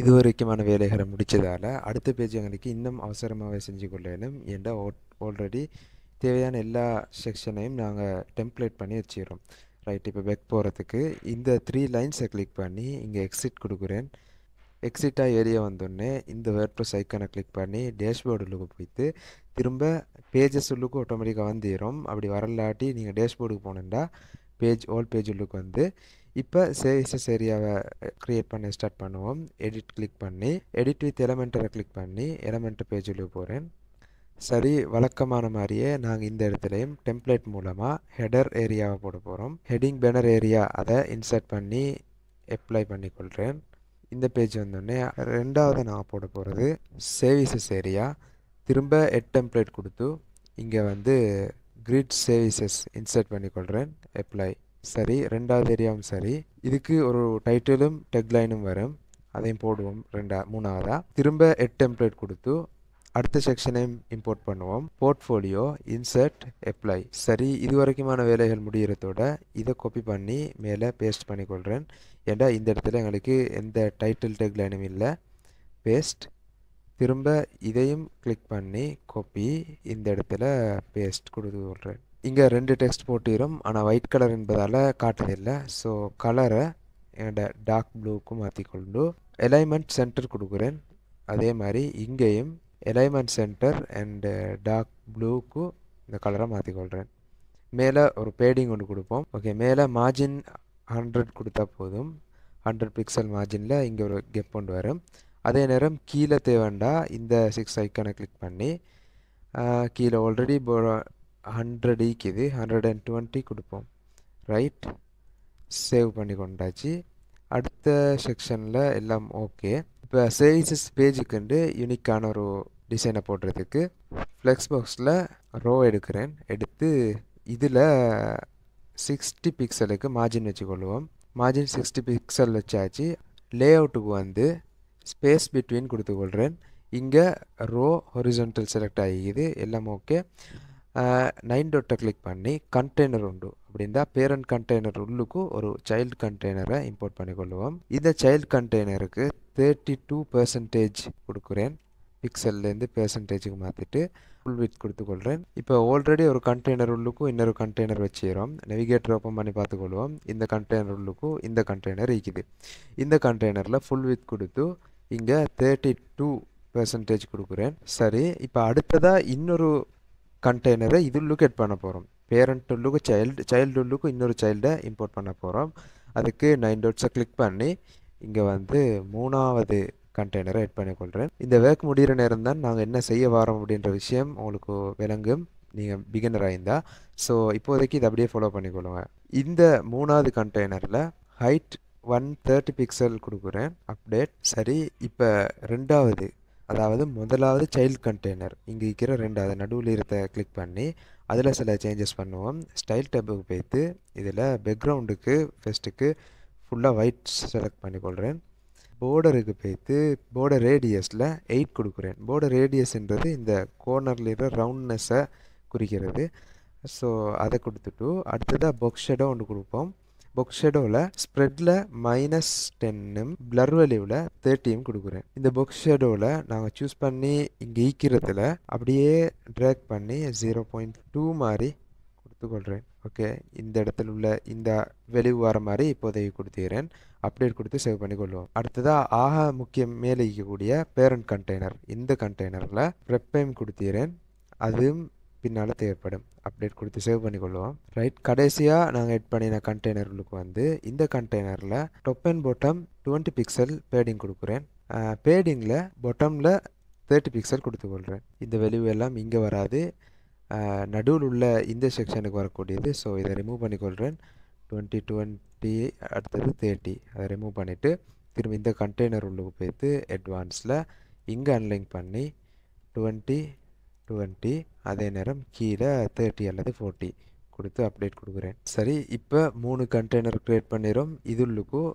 இது வரைக்குமான வேலைகளை முடித்ததால் அடுத்த பேஜ் எங்களுக்கு இன்னும் அவசரமாகவே செஞ்சு கொள்ளணும் என்ற ஆல்ரெடி தேவையான எல்லா செக்ஷனையும் நாங்கள் டெம்ப்ளேட் பண்ணி வச்சுக்கிறோம் ரைட் இப்போ பேக் போகிறதுக்கு இந்த த்ரீ லைன்ஸை கிளிக் பண்ணி இங்கே எக்ஸிட் கொடுக்குறேன் எக்ஸிட்டாக ஏரியா வந்தோடனே இந்த வேர்ட்ப்ரெஸ் ஐக்கனை கிளிக் பண்ணி டேஷ்போர்டுக்கு போய்த்து திரும்ப பேஜஸ் உள்ளுக்கு ஆட்டோமேட்டிக்காக வந்துடும் அப்படி வரலாட்டி நீங்கள் டேஷ்போர்டுக்கு போனேன்டா பேஜ் ஓல் பேஜ் உள்ளுக்கு வந்து இப்போ சேவிசஸ் ஏரியாவை க்ரியேட் பண்ண ஸ்டார்ட் பண்ணுவோம் எடிட் கிளிக் பண்ணி எடிட் வித் எலமெண்ட்டரை கிளிக் பண்ணி எலமெண்ட் பேஜில் போகிறேன் சரி வழக்கமான மாதிரியே நாங்கள் இந்த இடத்துலையும் டெம்ப்ளேட் மூலமாக ஹெடர் ஏரியாவை போட போகிறோம் ஹெட்டிங் பேனர் ஏரியா அதை இன்சர்ட் பண்ணி அப்ளை கொள்கிறேன் இந்த பேஜ் வந்தோடனே ரெண்டாவது நான் போட போகிறது சேவிசஸ் ஏரியா திரும்ப எட் டெம்ப்ளேட் கொடுத்து இங்கே வந்து கிரிட் சேவிசஸ் இன்சர்ட் பண்ணி கொள்கிறேன் அப்ளை சரி ரெண்டாவது ஏரியாவும் சரி இதுக்கு ஒரு டைட்டிலும் டெக்லைனும் வரும் அதையும் போடுவோம் ரெண்டா மூணாவதாக திரும்ப எட் டெம்ப்ளேட் கொடுத்து அடுத்த செக்ஷனையும் இம்போர்ட் பண்ணுவோம் போர்ட்ஃபோலியோ இன்சர்ட் அப்ளை சரி இது வரைக்குமான வேலைகள் முடிகிறதோட இதை காப்பி பண்ணி மேலே பேஸ்ட் பண்ணிக்கொள்கிறேன் ஏன்னா இந்த இடத்துல எங்களுக்கு எந்த டைட்டில் டெக்லைனும் இல்லை பேஸ்ட் திரும்ப இதையும் கிளிக் பண்ணி காப்பி இந்த இடத்துல பேஸ்ட் கொடுத்து கொள்கிறேன் இங்கே ரெண்டு டெக்ஸ்ட் போட்டிடும் ஆனால் ஒயிட் கலர் என்பதால் காட்டுதில்லை ஸோ கலரை என்னோட டார்க் ப்ளூவுக்கு மாற்றிக்கொண்டு எலைமெண்ட் சென்டர் கொடுக்குறேன் அதே மாதிரி இங்கேயும் எலைமெண்ட் சென்டர் அண்டு டார்க் ப்ளூவுக்கு இந்த கலரை மாற்றிக்கொள்கிறேன் மேலே ஒரு பேடிங் ஒன்று கொடுப்போம் ஓகே மேலே மார்ஜின் ஹண்ட்ரட் கொடுத்தா போதும் ஹண்ட்ரட் பிக்சல் மார்ஜினில் இங்கே ஒரு கெப் ஒன்று வரும் அதே நேரம் கீழே தேவைண்டா இந்த சிக்ஸ் ஐக்கனை கிளிக் பண்ணி கீழே ஆல்ரெடி ஹண்ட்ரட் ஈக்குது ஹண்ட்ரட் அண்ட் டுவெண்ட்டி கொடுப்போம் ரைட் சேவ் பண்ணி கொண்டாச்சு அடுத்த செக்ஷனில் எல்லாம் ஓகே இப்போ சேல்ஸஸ் பேஜுக்கு வந்து யூனிக்கான ஒரு டிசைனை போடுறதுக்கு ஃப்ளெக்ஸ் பாக்ஸில் ரோ எடுக்கிறேன் எடுத்து இதில் சிக்ஸ்டி பிக்சலுக்கு மார்ஜின் வச்சுக்கொள்வோம் மார்ஜின் சிக்ஸ்டி பிக்சல் வச்சாச்சு லே அவுட்டுக்கு வந்து ஸ்பேஸ் பிட்வீன் கொடுத்துக்கொள்கிறேன் இங்கே ரோ ஹொரிசன்டல் செலக்ட் ஆகிக்குது எல்லாம் ஓகே நைன் డొట్ట క్లిక్ பண்ணி கண்டெய்னர் உண்டு அப்படின்னா பேரண்ட் கண்டெய்னர் உள்ளுக்கும் ஒரு சைல்டு கண்டெய்னரை இம்போர்ட் பண்ணி பண்ணிக்கொள்ளுவோம் இந்த சைல்டு கண்டெய்னருக்கு தேர்ட்டி டூ பெர்சன்டேஜ் கொடுக்குறேன் பிக்சல்லேருந்து பெர்சன்டேஜுக்கு மாற்றிட்டு ஃபுல் வித் கொடுத்துக்கொள்கிறேன் இப்போ ஆல்ரெடி ஒரு கண்டெய்னர் உள்ளுக்கும் இன்னொரு கண்டெய்னர் வச்சுக்கிறோம் நெவிகேட்டர் ஓப்பன் பண்ணி பார்த்துக்கொள்வோம் இந்த கண்டெய்னர் உள்ளுக்கும் இந்த கண்டெய்னர் இருக்குது இந்த கண்டெய்னரில் ஃபுல் வித் கொடுத்து இங்கே தேர்ட்டி டூ பெர்சன்டேஜ் கொடுக்குறேன் சரி இப்போ அடுத்ததாக இன்னொரு கண்டெய்னரை இது at பண்ண போகிறோம் parent உள்ளுக்கு சைல்டு சைல்டு உள்ளுக்கு இன்னொரு சைல்டை இம்போர்ட் பண்ண போகிறோம் அதுக்கு நைன் டோட்ஸை click பண்ணி இங்கே வந்து மூணாவது கண்டெய்னரை எட் பண்ணிக்கொள்கிறேன் இந்த ஒர்க் முடிகிற நேரம் தான் நாங்கள் என்ன செய்ய வாரம் அப்படின்ற விஷயம் உங்களுக்கு விளங்கும் நீங்கள் பிகினராக இருந்தால் ஸோ இப்போதைக்கு இதை அப்படியே ஃபாலோ பண்ணிக்கொள்ளுங்க இந்த மூணாவது கண்டெய்னரில் ஹைட் ஒன் தேர்ட்டி பிக்சல் கொடுக்குறேன் அப்டேட் சரி இப்போ ரெண்டாவது அதாவது முதலாவது சைல்ட் கண்டெய்னர் இங்கே இருக்கிற ரெண்டாவது நடுவில் இருக்க கிளிக் பண்ணி அதில் சில சேஞ்சஸ் பண்ணுவோம் ஸ்டைல் டேப்புக்கு போய்த்து இதில் பேக்ரவுண்டுக்கு ஃபஸ்ட்டுக்கு ஃபுல்லாக ஒயிட் செலக்ட் பண்ணிக்கொள்கிறேன் போர்டருக்கு போய்த்து போர்டர் ரேடியஸில் எயிட் கொடுக்குறேன் போர்டர் ரேடியஸ்ன்றது இந்த கோர்னரில் இருக்கிற ரவுண்ட்னஸை குறிக்கிறது ஸோ அதை கொடுத்துட்டு அடுத்ததாக பொக்ஷெடோ ஒன்று கொடுப்போம் பொக் ஷெடோவில் ஸ்ப்ரெட்டில் மைனஸ் டென்னும் பிளர் வெளிவில் தேர்ட்டியும் கொடுக்குறேன் இந்த பொக் ஷெடோவில் நாங்கள் சூஸ் பண்ணி இங்கே இக்கிரத்தில அப்படியே drag பண்ணி ஜீரோ பாயிண்ட் டூ மாதிரி கொடுத்துக்கொள்கிறேன் ஓகே இந்த இடத்துல உள்ள இந்த வெளிவு வர மாதிரி இப்போதைக்கு கொடுத்துக்கிறேன் அப்டேட் கொடுத்து சேவ் அடுத்ததாக முக்கியம் மேலே பேரண்ட் கண்டெய்னர் இந்த கண்டெய்னரில் அதுவும் பின்னால் தேவைப்படும் அப்டேட் கொடுத்து சேவ் பண்ணிக்கொள்வோம் ரைட் கடைசியாக நாங்கள் எட் பண்ணின கண்டெய்னர்களுக்கு வந்து இந்த கண்டெய்னரில் top and bottom twenty pixel padding கொடுக்குறேன் பேடிங்கில் பொட்டமில் தேர்ட்டி பிக்சல் கொடுத்து கொள்கிறேன் இந்த வெளிவு எல்லாம் இங்கே வராது நடுவில் உள்ள இந்த செக்ஷனுக்கு வரக்கூடியது ஸோ இதை ரிமூவ் பண்ணிக்கொள்கிறேன் டுவெண்ட்டி டுவெண்ட்டி அடுத்தது தேர்ட்டி அதை ரிமூவ் பண்ணிவிட்டு திரும்ப இந்த கண்டெய்னர் உள்ளுக்கு போய்த்து அட்வான்ஸில் இங்கே அன்லிங்க் பண்ணி டுவெண்ட்டி டுவெண்ட்டி அதே நேரம் கீழே தேர்ட்டி அல்லது ஃபோர்ட்டி கொடுத்து அப்டேட் கொடுக்குறேன் சரி இப்போ மூணு கண்டெய்னர் க்ரியேட் பண்ணிடும் இதுள்ளுக்கும்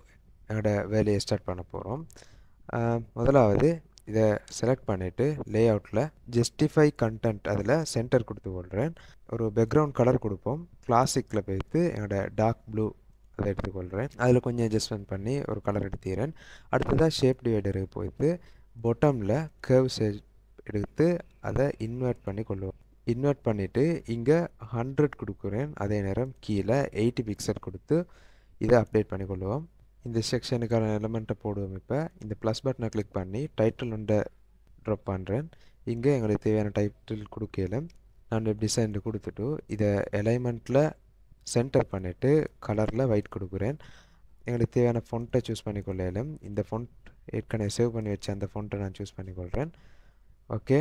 என்னோட வேலையை ஸ்டார்ட் பண்ண போகிறோம் முதலாவது இதை செலக்ட் பண்ணிவிட்டு லேஅவுட்டில் ஜஸ்டிஃபை கண்டென்ட் அதில் சென்டர் கொடுத்து கொள்கிறேன் ஒரு பேக்ரவுண்ட் கலர் கொடுப்போம் கிளாசிக்கில் போய்த்து என்னோடய டார்க் ப்ளூ அதை எடுத்துக்கொள்கிறேன் அதில் கொஞ்சம் அட்ஜஸ்ட்மெண்ட் பண்ணி ஒரு கலர் எடுத்துக்கிறேன் அடுத்ததாக ஷேப் டிவைடருக்கு போய்த்து பொட்டமில் கேர்வ் ஷேப் எடுத்து அதை இன்வெர்ட் பண்ணி கொள்ளுவோம் இன்வெர்ட் பண்ணிவிட்டு இங்கே ஹண்ட்ரட் கொடுக்குறேன் அதே நேரம் கீழே எயிட்டி பிக்சல் கொடுத்து இதை அப்டேட் பண்ணி கொள்ளுவோம் இந்த செக்ஷனுக்கான எலமெண்ட்டை போடுவோம் இப்போ இந்த ப்ளஸ் பட்டனை கிளிக் பண்ணி டைட்டில் ஒன்றை ட்ராப் பண்ணுறேன் இங்கே எங்களுக்கு தேவையான டைட்டில் கொடுக்கல நான் வெப் டிசைன் கொடுத்துட்டு இதை எலைமெண்ட்டில் சென்டர் பண்ணிவிட்டு கலரில் ஒயிட் கொடுக்குறேன் எங்களுக்கு தேவையான ஃபொண்ட்டை சூஸ் பண்ணிக்கொள்ளையிலும் இந்த ஃபொண்ட் ஏற்கனவே சேவ் பண்ணி வச்ச அந்த ஃபொண்ட்டை நான் சூஸ் பண்ணிக்கொள்கிறேன் ஓகே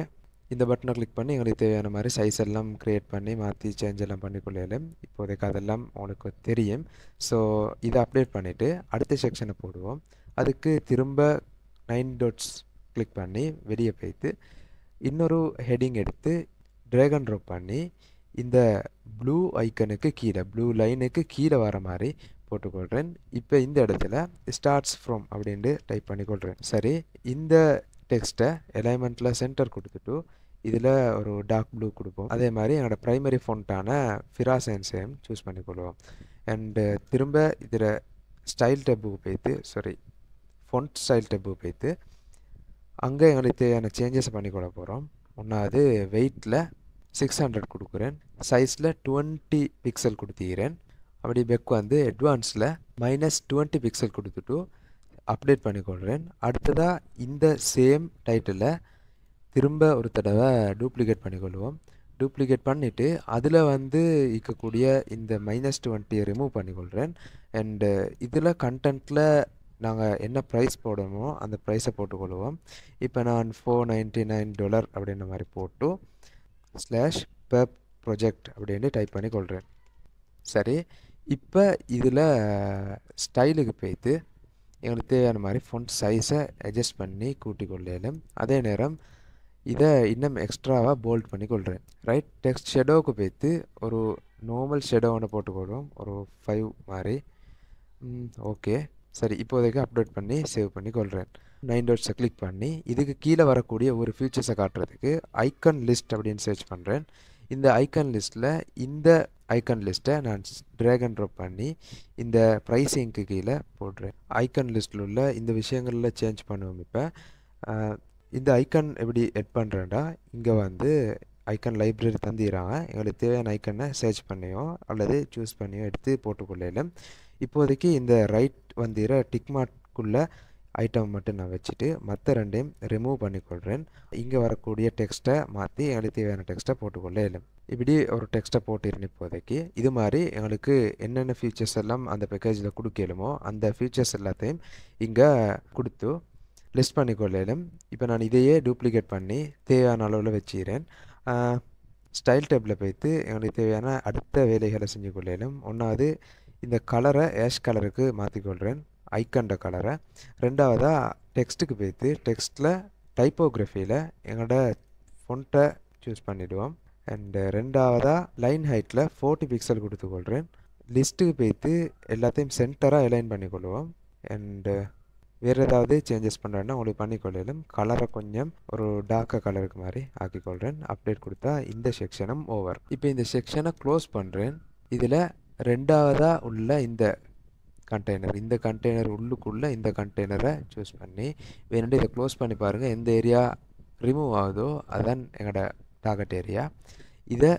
இந்த பட்டனை கிளிக் பண்ணி எங்களுக்கு தேவையான மாதிரி சைஸ் எல்லாம் க்ரியேட் பண்ணி மாற்றி சேஞ்ச் எல்லாம் பண்ணிக்கொள்ளையில இப்போதைக்கு அதெல்லாம் உங்களுக்கு தெரியும் ஸோ இதை அப்டேட் பண்ணிவிட்டு அடுத்த செக்ஷனை போடுவோம் அதுக்கு திரும்ப நைன் டோட்ஸ் கிளிக் பண்ணி வெளியே போய்த்து இன்னொரு ஹெடிங் எடுத்து ட்ராகன் ட்ராப் பண்ணி இந்த ப்ளூ ஐக்கனுக்கு கீழே ப்ளூ லைனுக்கு கீழே வர மாதிரி போட்டுக்கொள்கிறேன் இப்போ இந்த இடத்துல ஸ்டார்ட்ஸ் ஃப்ரம் அப்படின்ட்டு டைப் பண்ணிக்கொள்கிறேன் சரி இந்த டெக்ஸ்ட்டை எலைமெண்ட்டில் சென்டர் கொடுத்துட்டு இதில் ஒரு டார்க் ப்ளூ கொடுப்போம் அதே மாதிரி என்னோட ப்ரைமரி ஃபோன்ட்டான ஃபிரா சயின்ஸையும் சூஸ் பண்ணிக்கொள்வோம் அண்டு திரும்ப இதில் ஸ்டைல் டப்பு போய்த்து சாரி ஃபொண்ட் ஸ்டைல் டப்பு போய்த்து அங்கே எங்களுக்கு தேவையான சேஞ்சஸ் பண்ணிக்கொள்ள போகிறோம் ஒன்றாவது வெயிட்டில் சிக்ஸ் ஹண்ட்ரட் கொடுக்குறேன் சைஸில் டுவெண்ட்டி பிக்சல் கொடுத்துக்கிறேன் அப்படி பெக் வந்து அட்வான்ஸில் மைனஸ் டுவெண்ட்டி பிக்சல் கொடுத்துட்டு அப்டேட் கொள்கிறேன் அடுத்ததாக இந்த சேம் டைட்டில் திரும்ப ஒரு தடவை டூப்ளிகேட் பண்ணிக்கொள்வோம் டூப்ளிகேட் பண்ணிவிட்டு அதில் வந்து இருக்கக்கூடிய இந்த மைனஸ் டுவெண்ட்டியை ரிமூவ் பண்ணிக்கொள்கிறேன் அண்டு இதில் கண்டென்ட்டில் நாங்கள் என்ன ப்ரைஸ் போடணுமோ அந்த ப்ரைஸை போட்டுக்கொள்வோம் இப்போ நான் ஃபோர் நைன்ட்டி நைன் டாலர் அப்படின்ற மாதிரி போட்டு ஸ்லாஷ் பெப் ப்ரொஜெக்ட் அப்படின்னு டைப் பண்ணிக்கொள்கிறேன் சரி இப்போ இதில் ஸ்டைலுக்கு போய்த்து எங்களுக்கு தேவையான மாதிரி ஃபோன் சைஸை அட்ஜஸ்ட் பண்ணி கூட்டிக் கொள்ளேன் அதே நேரம் இதை இன்னும் எக்ஸ்ட்ராவாக போல்ட் பண்ணி கொள்கிறேன் ரைட் டெக்ஸ்ட் ஷெடோவுக்கு போய்த்து ஒரு நார்மல் ஷெடோ ஒன்று போட்டுக்கொள்வோம் ஒரு ஃபைவ் மாதிரி ஓகே சரி இப்போதைக்கு அப்டேட் பண்ணி சேவ் பண்ணி கொள்கிறேன் நைன் டோட்ஸை கிளிக் பண்ணி இதுக்கு கீழே வரக்கூடிய ஒரு ஃபியூச்சர்ஸை காட்டுறதுக்கு ஐக்கன் லிஸ்ட் அப்படின்னு சர்ச் பண்ணுறேன் இந்த ஐக்கன் லிஸ்ட்டில் இந்த ஐக்கன் லிஸ்ட்டை நான் ட்ராகன் ட்ராப் பண்ணி இந்த ப்ரைஸிங்க்கு கீழே போடுறேன் ஐக்கன் லிஸ்ட்டில் உள்ள இந்த விஷயங்களில் சேஞ்ச் பண்ணுவோம் இப்போ இந்த ஐக்கன் எப்படி எட் பண்ணுறேன்டா இங்கே வந்து ஐக்கன் லைப்ரரி தந்துடுறாங்க எங்களுக்கு தேவையான ஐக்கனை சர்ச் பண்ணியோ அல்லது சூஸ் பண்ணியோ எடுத்து போட்டுக்கொள்ளையில இப்போதைக்கு இந்த ரைட் வந்துடுற டிக்மார்க்குள்ளே ஐட்டம் மட்டும் நான் வச்சுட்டு மற்ற ரெண்டையும் ரிமூவ் பண்ணிக்கொள்கிறேன் இங்கே வரக்கூடிய டெக்ஸ்ட்டை மாற்றி எங்களுக்கு தேவையான டெக்ஸ்ட்டை இல்லை இப்படி ஒரு டெக்ஸ்ட்டை போட்டிருந்தேன் இப்போதைக்கு இது மாதிரி எங்களுக்கு என்னென்ன ஃபீச்சர்ஸ் எல்லாம் அந்த பேக்கேஜில் கொடுக்கலுமோ அந்த ஃபீச்சர்ஸ் எல்லாத்தையும் இங்கே கொடுத்து லிஸ்ட் பண்ணிக்கொள்ளேலும் இப்போ நான் இதையே டூப்ளிகேட் பண்ணி தேவையான அளவில் வச்சுக்கிறேன் ஸ்டைல் டேப்பில் போய்த்து எங்களுக்கு தேவையான அடுத்த வேலைகளை செஞ்சு கொள்ளேலும் ஒன்றாவது இந்த கலரை ஏஷ் கலருக்கு மாற்றிக்கொள்கிறேன் ஐக்கண்ட கலரை ரெண்டாவதாக டெக்ஸ்ட்டுக்கு போய்த்து டெக்ஸ்ட்டில் டைப்போகிராஃபியில் எங்களோட ஃபொண்ட்டை சூஸ் பண்ணிவிடுவோம் அண்டு ரெண்டாவதாக லைன் ஹைட்டில் ஃபோர்ட்டி பிக்சல் கொடுத்துக்கொள்கிறேன் லிஸ்ட்டுக்கு போய்த்து எல்லாத்தையும் சென்டராக அலைன் பண்ணிக்கொள்வோம் அண்டு வேறு ஏதாவது சேஞ்சஸ் பண்ணுறேன்னா உங்களுக்கு பண்ணிக்கொள்ளலும் கலரை கொஞ்சம் ஒரு டார்க்காக கலருக்கு மாதிரி ஆக்கிக்கொள்கிறேன் அப்டேட் கொடுத்தா இந்த செக்ஷனும் ஓவர் இப்போ இந்த செக்ஷனை க்ளோஸ் பண்ணுறேன் இதில் ரெண்டாவதாக உள்ள இந்த கண்டெய்னர் இந்த கண்டெய்னர் உள்ளுக்குள்ளே இந்த கண்டெய்னரை சூஸ் பண்ணி வேணுட்டு இதை க்ளோஸ் பண்ணி பாருங்கள் எந்த ஏரியா ரிமூவ் ஆகுதோ அதுதான் எங்களோட டார்கெட் ஏரியா இதை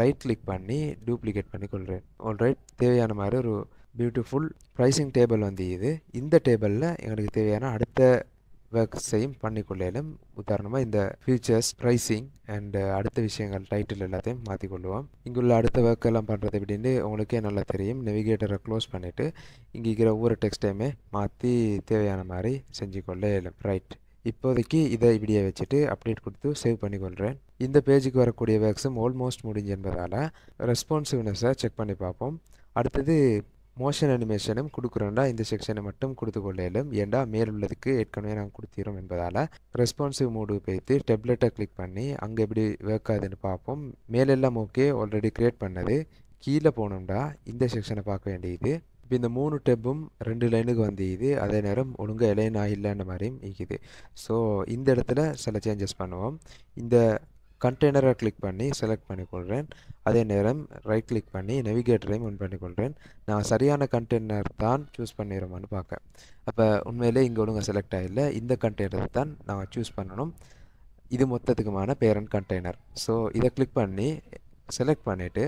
ரைட் கிளிக் பண்ணி டூப்ளிகேட் பண்ணி கொள்கிறேன் ஒன் ரைட் தேவையான மாதிரி ஒரு பியூட்டிஃபுல் ப்ரைஸிங் டேபிள் வந்து இது இந்த டேபிளில் எங்களுக்கு தேவையான அடுத்த ஒர்க்ஸையும் பண்ணிக்கொள்ளையிலும் உதாரணமாக இந்த ஃபியூச்சர்ஸ் ப்ரைஸிங் அண்டு அடுத்த விஷயங்கள் டைட்டில் எல்லாத்தையும் மாற்றிக்கொள்வோம் இங்குள்ள அடுத்த ஒர்க் எல்லாம் பண்ணுறது அப்படின்னு உங்களுக்கே நல்லா தெரியும் நெவிகேட்டரை க்ளோஸ் பண்ணிவிட்டு இங்கே இருக்கிற ஒவ்வொரு டெக்ஸ்டையுமே மாற்றி தேவையான மாதிரி செஞ்சுக்கொள்ள இயலும் ரைட் இப்போதைக்கு இதை இப்படியே வச்சுட்டு அப்டேட் கொடுத்து சேவ் பண்ணிக்கொள்கிறேன் இந்த பேஜுக்கு வரக்கூடிய ஒர்க்ஸும் ஆல்மோஸ்ட் முடிஞ்சு என்பதால் ரெஸ்பான்சிவ்னஸை செக் பண்ணி பார்ப்போம் அடுத்தது மோஷன் அனிமேஷனும் கொடுக்குறோம்டா இந்த செக்ஷனை மட்டும் கொடுத்து கொள்ளையிலும் ஏண்டா மேல் உள்ளதுக்கு ஏற்கனவே நாங்கள் கொடுத்திரும் என்பதால் ரெஸ்பான்சிவ் மூடு போய்த்து டெப்லெட்டை கிளிக் பண்ணி அங்கே எப்படி ஒர்க் ஆகுதுன்னு பார்ப்போம் மேலெல்லாம் ஓகே ஆல்ரெடி க்ரியேட் பண்ணது கீழே போனோம்டா இந்த செக்ஷனை பார்க்க வேண்டியது இப்போ இந்த மூணு டெப்பும் ரெண்டு லைனுக்கு வந்தியுது அதே நேரம் ஒழுங்காக இலைன் ஆகில்லைன்ற மாதிரியும் இருக்குது ஸோ இந்த இடத்துல சில சேஞ்சஸ் பண்ணுவோம் இந்த கண்டெய்னரை கிளிக் பண்ணி செலக்ட் பண்ணிக்கொள்கிறேன் அதே நேரம் ரைட் கிளிக் பண்ணி நெவிகேட்டரையும் ஆன் பண்ணிக்கொள்கிறேன் நான் சரியான கண்டெய்னர் தான் சூஸ் பண்ணிடுறோம்னு பார்க்க அப்போ உண்மையிலே இங்கே ஒழுங்க செலக்ட் ஆகல இந்த கண்டெய்னர் தான் நான் சூஸ் பண்ணணும் இது மொத்தத்துக்குமான பேரண்ட் கண்டெய்னர் ஸோ இதை கிளிக் பண்ணி செலக்ட் பண்ணிவிட்டு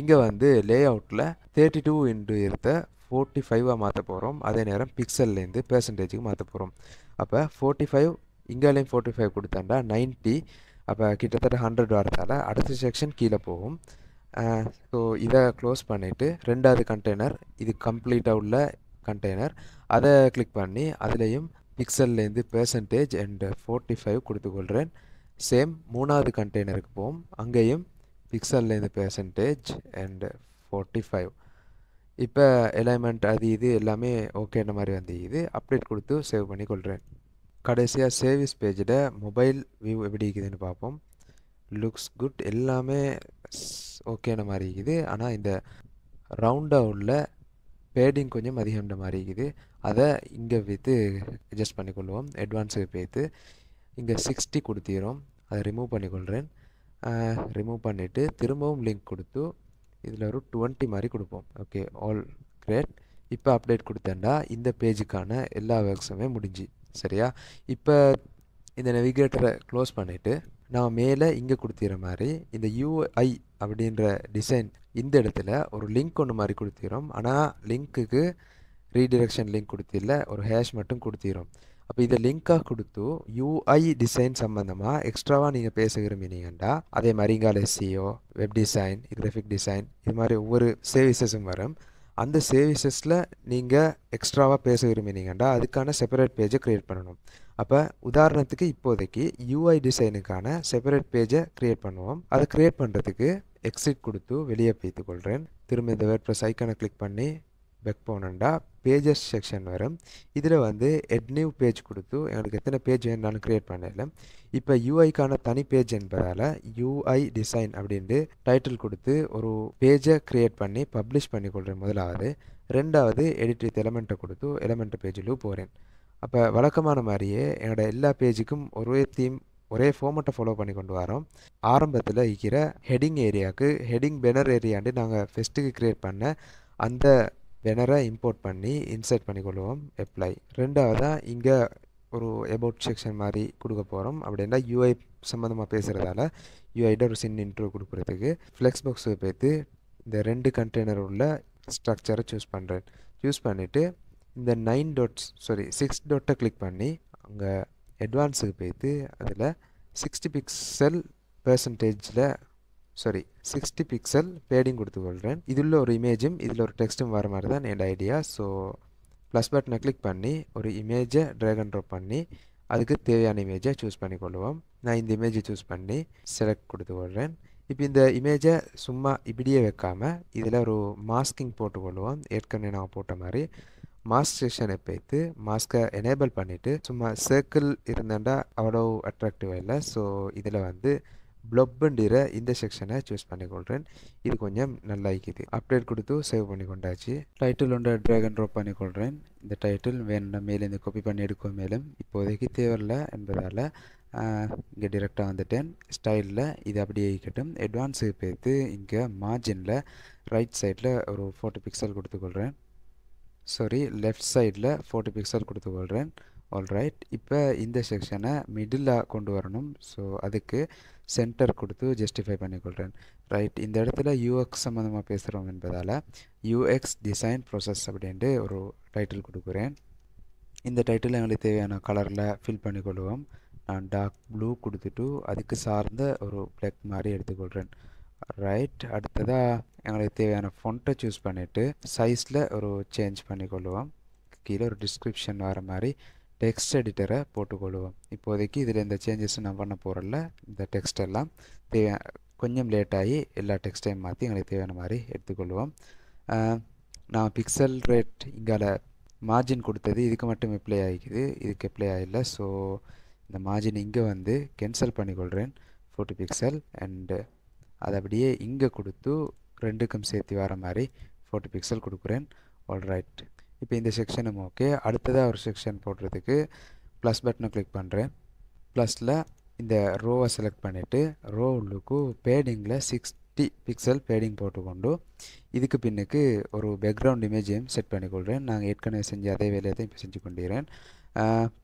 இங்கே வந்து லே அவுட்டில் தேர்ட்டி டூ இன்ட்டு இருந்த ஃபோர்ட்டி ஃபைவாக மாற்ற போகிறோம் அதே நேரம் பிக்சல்லேருந்து பெர்சன்டேஜுக்கு மாற்ற போகிறோம் அப்போ ஃபோர்ட்டி ஃபைவ் இங்கேலேயும் ஃபோர்ட்டி ஃபைவ் கொடுத்தாண்டா நைன்ட்டி அப்போ கிட்டத்தட்ட ஹண்ட்ரட் வரதால் அடுத்த செக்ஷன் கீழே போகும் ஸோ இதை க்ளோஸ் பண்ணிவிட்டு ரெண்டாவது கண்டெய்னர் இது கம்ப்ளீட்டாக உள்ள கண்டெய்னர் அதை கிளிக் பண்ணி அதுலேயும் பிக்சல்லேருந்து பெர்சன்டேஜ் அண்ட் ஃபோர்ட்டி ஃபைவ் கொடுத்துக்கொள்கிறேன் சேம் மூணாவது கண்டெய்னருக்கு போகும் அங்கேயும் பிக்சல்லேருந்து பெர்சன்டேஜ் அண்ட் ஃபோர்ட்டி ஃபைவ் இப்போ எலைமெண்ட் அது இது எல்லாமே ஓகேன்ற மாதிரி வந்து இது அப்டேட் கொடுத்து சேவ் பண்ணி கொள்கிறேன் கடைசியாக சேவிஸ் பேஜில் மொபைல் வியூ எப்படி இருக்குதுன்னு பார்ப்போம் லுக்ஸ் குட் எல்லாமே ஓகேன மாதிரி இருக்குது ஆனால் இந்த ரவுண்டாக உள்ள பேடிங் கொஞ்சம் அதிகம்ன்ற மாதிரி இருக்குது அதை இங்கே வைத்து அட்ஜஸ்ட் பண்ணிக்கொள்வோம் அட்வான்ஸுக்கு பேத்து இங்கே சிக்ஸ்டி கொடுத்திடும் அதை ரிமூவ் பண்ணிக்கொள்கிறேன் ரிமூவ் பண்ணிவிட்டு திரும்பவும் லிங்க் கொடுத்து இதில் ஒரு டுவெண்ட்டி மாதிரி கொடுப்போம் ஓகே ஆல் கிரேட் இப்போ அப்டேட் கொடுத்தேன்டா இந்த பேஜுக்கான எல்லா ஒர்க்ஸுமே முடிஞ்சு சரியா இப்போ இந்த நெவிகேட்டரை க்ளோஸ் பண்ணிவிட்டு நான் மேலே இங்கே கொடுத்துற மாதிரி இந்த யூஐ அப்படின்ற டிசைன் இந்த இடத்துல ஒரு லிங்க் ஒன்று மாதிரி கொடுத்துறோம் ஆனால் லிங்க்குக்கு ரீடிரெக்ஷன் லிங்க் கொடுத்தில்ல ஒரு ஹேஷ் மட்டும் கொடுத்திடும் அப்போ இதை லிங்காக கொடுத்து யூஐ டிசைன் சம்மந்தமாக எக்ஸ்ட்ராவாக நீங்கள் பேச விரும்பினீங்கண்டா அதே மாதிரி இங்கால SEO web design graphic design இது மாதிரி ஒவ்வொரு சர்வீசஸும் வரும் அந்த சேவிசஸில் நீங்கள் எக்ஸ்ட்ராவாக பேச விரும்பினீங்கன்னா அதுக்கான செப்பரேட் பேஜை க்ரியேட் பண்ணணும் அப்போ உதாரணத்துக்கு இப்போதைக்கு யூஐ டிசைனுக்கான செப்பரேட் பேஜை க்ரியேட் பண்ணுவோம் அதை க்ரியேட் பண்ணுறதுக்கு எக்ஸிட் கொடுத்து வெளியே வைத்துக்கொள்கிறேன் திரும்ப இந்த வேர்ட் ப்ரெஸ் ஐக்கனை கிளிக் பண்ணி பேக் போனண்டா பேஜஸ் செக்ஷன் வரும் இதில் வந்து எட் நியூ பேஜ் கொடுத்து எங்களுக்கு எத்தனை பேஜ் வேணாலும் க்ரியேட் பண்ணல இப்போ யூஐக்கான தனி பேஜ் என்பதால் யூஐ டிசைன் அப்படின்ட்டு டைட்டில் கொடுத்து ஒரு பேஜை க்ரியேட் பண்ணி பப்ளிஷ் பண்ணி கொள்கிறேன் முதலாவது ரெண்டாவது எடிட் வித் எலமெண்ட்டை கொடுத்து எலமெண்ட் பேஜிலும் போகிறேன் அப்போ வழக்கமான மாதிரியே என்னோட எல்லா பேஜுக்கும் ஒரே தீம் ஒரே ஃபார்மெட்டை ஃபாலோ பண்ணி கொண்டு வரோம் ஆரம்பத்தில் இருக்கிற ஹெட்டிங் ஏரியாவுக்கு ஹெட்டிங் பேனர் ஏரியாண்டு நாங்கள் ஃபெஸ்ட்டுக்கு க்ரியேட் பண்ண அந்த பெனரை இம்போர்ட் பண்ணி இன்சர்ட் பண்ணிக்கொள்வோம் அப்ளை ரெண்டாவதாக இங்கே ஒரு எபவுட் செக்ஷன் மாதிரி கொடுக்க போகிறோம் அப்படின்னா யூஐ சம்மந்தமாக பேசுகிறதால UI டர் சின்ன இன்ட்ரோ கொடுக்குறதுக்கு ஃப்ளெக்ஸ் பாக்ஸ் பேர்த்து இந்த ரெண்டு கண்டெய்னர் உள்ள ஸ்ட்ரக்சரை சூஸ் பண்ணுறேன் சூஸ் பண்ணிவிட்டு இந்த nine dots sorry six dot click பண்ணி அங்கே அட்வான்ஸுக்கு போய்த்து அதில் சிக்ஸ்டி pixel பர்சன்டேஜில் சாரி சிக்ஸ்டி பிக்சல் பேடிங் கொடுத்து கொடுத்துக்கொள்கிறேன் இதுள்ள ஒரு இமேஜும் இதில் ஒரு டெக்ஸ்ட்டும் வர மாதிரி தான் என்னோட ஐடியா ஸோ ப்ளஸ் பட்டனை கிளிக் பண்ணி ஒரு இமேஜை ட்ராக் அண்ட் ட்ராப் பண்ணி அதுக்கு தேவையான இமேஜை சூஸ் பண்ணி கொள்வோம் நான் இந்த இமேஜை சூஸ் பண்ணி செலக்ட் கொடுத்து கொள்கிறேன் இப்போ இந்த இமேஜை சும்மா இப்படியே வைக்காமல் இதில் ஒரு மாஸ்கிங் போட்டுக்கொள்வோம் ஏற்கனவே நான் போட்ட மாதிரி மாஸ்க் செக்ஷனை பேத்து மாஸ்கை எனேபிள் பண்ணிவிட்டு சும்மா சர்க்கிள் இருந்தேன்டா அவ்வளோ அட்ராக்டிவாக இல்லை ஸோ இதில் வந்து ப்ளப்புன்ற இந்த செக்ஷனை சூஸ் கொள்கிறேன் இது கொஞ்சம் நல்லா அப்டேட் கொடுத்து சேவ் பண்ணி கொண்டாச்சு டைட்டில் ஒன்று ட்ராகன் அண்ட் பண்ணி கொள்கிறேன் இந்த டைட்டில் வேணும் இந்த காப்பி பண்ணி எடுக்கும் மேலும் இப்போதைக்கு தேவையில்லை என்பதால் இங்கே டிரெக்டாக வந்துட்டேன் ஸ்டைலில் இது அப்படியே இருக்கட்டும் அட்வான்ஸுக்கு பேர்த்து இங்கே மார்ஜினில் ரைட் சைடில் ஒரு ஃபோட்டோ பிக்சல் கொடுத்துக்கொள்கிறேன் சாரி லெஃப்ட் சைடில் ஃபோட்டோ பிக்சல் கொடுத்துக்கொள்கிறேன் ஆல்ரைட் இப்போ இந்த செக்ஷனை மிடில் கொண்டு வரணும் ஸோ அதுக்கு சென்டர் கொடுத்து ஜஸ்டிஃபை பண்ணிக்கொள்கிறேன் ரைட் இந்த இடத்துல யூஎக்ஸ் சம்மந்தமாக பேசுகிறோம் என்பதால் யூஎக்ஸ் டிசைன் process அப்படின்ட்டு ஒரு டைட்டில் கொடுக்குறேன் இந்த டைட்டில் எங்களுக்கு தேவையான கலரில் ஃபில் பண்ணிக்கொள்வோம் நான் டார்க் ப்ளூ கொடுத்துட்டு அதுக்கு சார்ந்த ஒரு பிளக் மாதிரி கொள்கிறேன் ரைட் அடுத்ததாக எங்களுக்கு தேவையான ஃபொண்ட்டை சூஸ் பண்ணிவிட்டு சைஸில் ஒரு சேஞ்ச் பண்ணிக்கொள்வோம் கீழே ஒரு டிஸ்கிரிப்ஷன் வர மாதிரி டெக்ஸ்ட் எடிட்டரை போட்டுக்கொள்வோம் இப்போதைக்கு இதில் இந்த சேஞ்சஸும் நான் பண்ண போகிறல்ல இந்த டெக்ஸ்ட் எல்லாம் தேவையான கொஞ்சம் லேட்டாகி எல்லா டெக்ஸ்டையும் மாற்றி எங்களுக்கு தேவையான மாதிரி எடுத்துக்கொள்வோம் நான் பிக்சல் ரேட் இங்கால மார்ஜின் கொடுத்தது இதுக்கு மட்டும் அப்ளை ஆகிக்குது இதுக்கு எப்ளை ஆகல ஸோ இந்த மார்ஜின் இங்கே வந்து கேன்சல் பண்ணிக்கொள்கிறேன் ஃபோர்ட்டி பிக்சல் அண்டு அதை அப்படியே இங்கே கொடுத்து ரெண்டுக்கும் சேர்த்து வர மாதிரி ஃபோர்ட்டி பிக்சல் கொடுக்குறேன் ஆல்ரைட் இப்போ இந்த செக்ஷனும் ஓகே அடுத்ததாக ஒரு செக்ஷன் போடுறதுக்கு ப்ளஸ் பட்டனை கிளிக் பண்ணுறேன் ப்ளஸில் இந்த ரோவை செலக்ட் பண்ணிவிட்டு ரோ உள்ளுக்கு பேடிங்கில் சிக்ஸ்டி பிக்சல் பேடிங் போட்டுக்கொண்டு இதுக்கு பின்னுக்கு ஒரு பேக்ரவுண்ட் இமேஜையும் செட் பண்ணிக்கொள்கிறேன் நாங்கள் ஏற்கனவே செஞ்ச அதே வேலையை தான் இப்போ செஞ்சு கொண்டிருக்கிறேன்